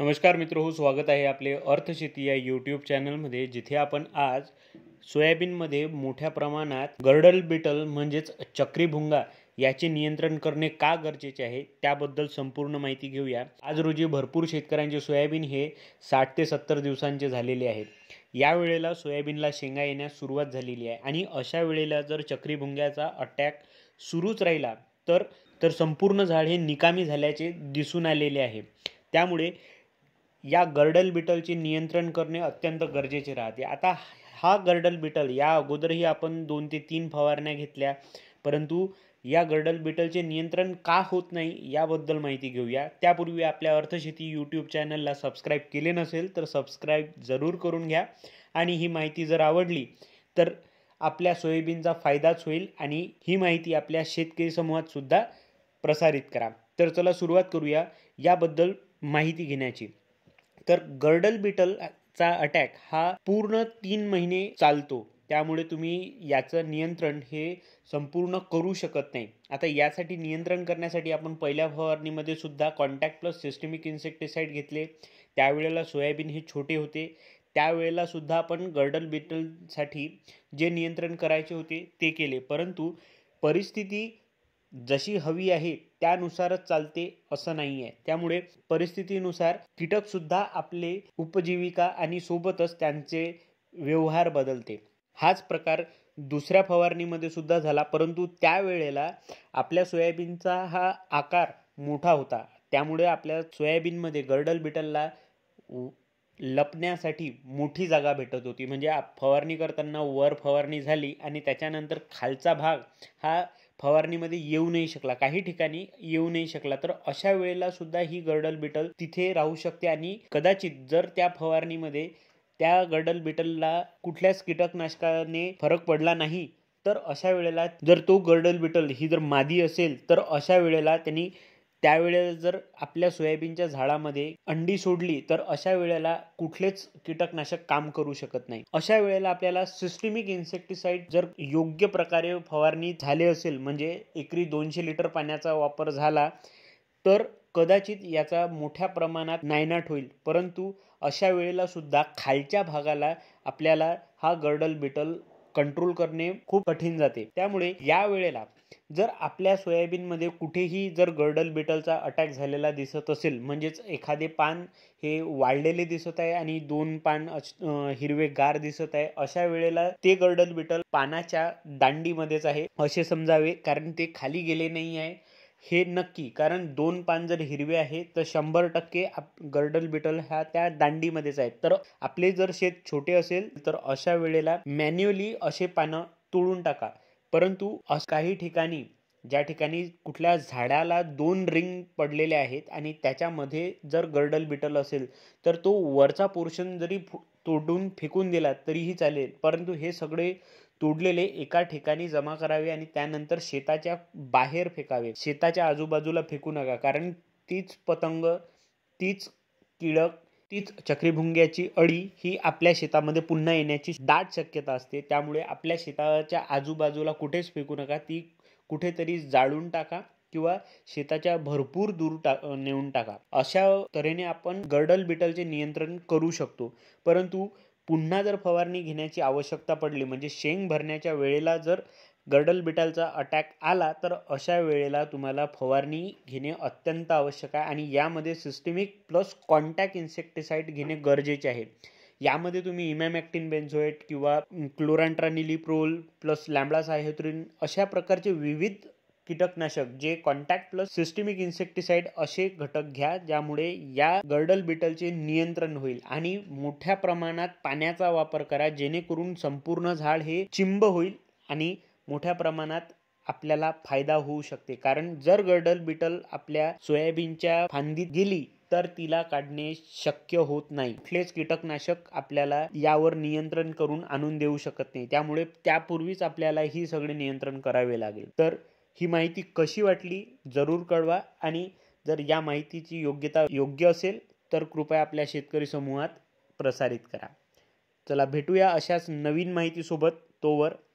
नमस्कार मित्र हो स्वागत आहे आपले अर्थशेती या यूट्यूब चॅनलमध्ये जिथे आपण आज सोयाबीनमध्ये मोठ्या प्रमाणात गर्डल बिटल म्हणजेच चक्रीभुंगा याचे नियंत्रण करणे का गरजेचे आहे त्याबद्दल संपूर्ण माहिती घेऊया आज रोजी भरपूर शेतकऱ्यांचे सोयाबीन हे साठ ते सत्तर दिवसांचे झालेले आहेत वेळेला सोयाबीनला शेंगा येण्यास सुरुवात झालेली आहे आणि अशा वेळेला जर चक्रीभुंग्याचा अटॅक सुरूच राहिला तर तर संपूर्ण झाड हे निकामी झाल्याचे दिसून आलेले आहे त्यामुळे या गर्डल बिटलचे नियंत्रण करणे अत्यंत गरजेचे राहते आता हा गर्डल बिटल या अगोदरही आपण दोन ते तीन फवारण्या घेतल्या परंतु या गर्डल बिटलचे नियंत्रण का होत नाही याबद्दल माहिती घेऊया त्यापूर्वी आपल्या अर्थशेती यूट्यूब चॅनलला सबस्क्राईब केले नसेल तर सबस्क्राईब जरूर करून घ्या आणि ही माहिती जर आवडली तर आपल्या सोयाबीनचा फायदाच होईल आणि ही माहिती आपल्या शेतकरी समूहातसुद्धा सुद्धा प्रसारित करा तर चला सुरुवात करूया याबद्दल माहिती घेण्याची तर गर्डल बीटलचा अटॅक हा पूर्ण तीन महिने चालतो त्यामुळे तुम्ही याचं नियंत्रण हे संपूर्ण करू शकत नाही आता यासाठी नियंत्रण करण्यासाठी आपण पहिल्या फवारणीमध्ये सुद्धा कॉन्टॅक्ट प्लस सिस्टमिक इन्सेक्टिसाईड घेतले त्यावेळेला सोयाबीन हे छोटे होते त्यावेळेला सुद्धा आपण गर्डल बीटलसाठी जे नियंत्रण करायचे होते ते केले परंतु परिस्थिती जशी हवी आहे त्यानुसारच चालते असं नाही आहे त्यामुळे परिस्थितीनुसार कीटकसुद्धा आपले उपजीविका आणि सोबतच त्यांचे व्यवहार बदलते हाच प्रकार दुसऱ्या फवारणीमध्ये सुद्धा झाला परंतु त्यावेळेला आपल्या सोयाबीनचा हा आकार मोठा होता त्यामुळे आपल्या सोयाबीनमध्ये गर्डल बिटलला लपण्यासाठी मोठी जागा भेटत होती म्हणजे फवारणी करताना वर फवारणी झाली आणि त्याच्यानंतर खालचा भाग हा फवारणीमध्ये येऊ नाही शकला काही ठिकाणी येऊ नाही शकला तर अशा वेळेला सुद्धा ही गर्डल बिटल तिथे राहू शकते आणि कदाचित जर त्या फवारणीमध्ये त्या गर्डल बिटलला कुठल्याच कीटकनाशकाने फरक पडला नाही तर अशा वेळेला जर तो गर्डल बिटल ही जर मादी असेल तर अशा वेळेला त्यांनी त्यावेळेला जर आपल्या सोयाबीनच्या झाडामध्ये अंडी सोडली तर अशा वेळेला कुठलेच कीटकनाशक काम करू शकत नाही अशा वेळेला आपल्याला सिस्टमिक इन्सेक्टिसाइड जर योग्य प्रकारे फवारणी झाले असेल म्हणजे एकरी दोनशे लिटर पाण्याचा वापर झाला तर कदाचित याचा मोठ्या प्रमाणात नायनाट होईल परंतु अशा वेळेला सुद्धा खालच्या भागाला आपल्याला हा गर्डल बिटल कंट्रोल करणे खूप कठीण जाते त्यामुळे या वेळेला जर आपल्या सोयाबीनमध्ये कुठेही जर गर्डल बिटलचा अटॅक झालेला दिसत असेल म्हणजेच एखादे पान हे वाढलेले दिसत आहे आणि दोन पान हिरवे गार दिसत आहे अशा वेळेला ते गर्डल बिटल पानाच्या दांडीमध्येच आहे असे समजावे कारण ते खाली गेले नाही आहे हे नक्की कारण दोन पान जर हिरवे आहे तर शंभर टक्के आप गर्डल बिटल ह्या त्या दांडीमध्येच आहेत तर आपले जर शेत छोटे असेल तर अशा वेळेला मॅन्युअली असे पानं तोडून टाका परंतु काही ठिकाणी ज्या ठिकाणी कुठल्या झाडाला दोन रिंग पडलेले आहेत आणि त्याच्यामध्ये जर गर्डल बिटल असेल तर तो वरचा पोर्शन जरी तोडून फेकून दिला तरीही चालेल परंतु हे सगळे तोडलेले एका ठिकाणी जमा करावे आणि त्यानंतर शेताच्या बाहेर फेकावे शेताच्या आजूबाजूला फेकू नका कारण तीच पतंग तीच किडक तीच चक्रीभुंग्याची अळी ही आपल्या शेतामध्ये पुन्हा येण्याची दाट शक्यता असते त्यामुळे आपल्या शेताच्या आजूबाजूला कुठेच फेकू नका ती कुठेतरी जाळून टाका किंवा शेताच्या भरपूर दूर टा नेऊन टाका अशा तऱ्हेने आपण गर्डल बिटलचे नियंत्रण करू शकतो परंतु पुन्हा जर फवारणी घेण्याची आवश्यकता पडली म्हणजे शेंग भरण्याच्या वेळेला जर गर्डल बिटालचा अटॅक आला तर अशा वेळेला तुम्हाला फवारणी घेणे अत्यंत आवश्यक आहे आणि यामध्ये सिस्टेमिक प्लस कॉन्टॅक्ट इन्सेक्टिसाईड घेणे गरजेचे आहे यामध्ये तुम्ही इमॅमॅक्टिन बेन्झोएट किंवा प्रोल प्लस लॅम्बडा अशा प्रकारचे विविध कीटकनाशक जे कॉन्टॅक्ट प्लस सिस्टमिक इन्सेक्टिसाइड असे घटक घ्या ज्यामुळे या गर्डल बिटलचे नियंत्रण होईल आणि मोठ्या प्रमाणात पाण्याचा वापर करा जेणेकरून संपूर्ण झाड हे चिंब होईल आणि मोठ्या प्रमाणात आपल्याला फायदा होऊ शकते कारण जर गर्डल बिटल आपल्या सोयाबीनच्या फांदीत गेली तर तिला काढणे शक्य होत नाही कुठलेच कीटकनाशक आपल्याला यावर नियंत्रण करून आणून देऊ शकत नाही त्यामुळे त्यापूर्वीच आपल्याला ही सगळे नियंत्रण करावे लागेल तर ही माहिती कशी वाटली जरूर कळवा आणि जर या माहितीची योग्यता योग्य असेल तर कृपया आपल्या शेतकरी समूहात प्रसारित करा चला भेटूया अशाच नवीन माहितीसोबत तोवर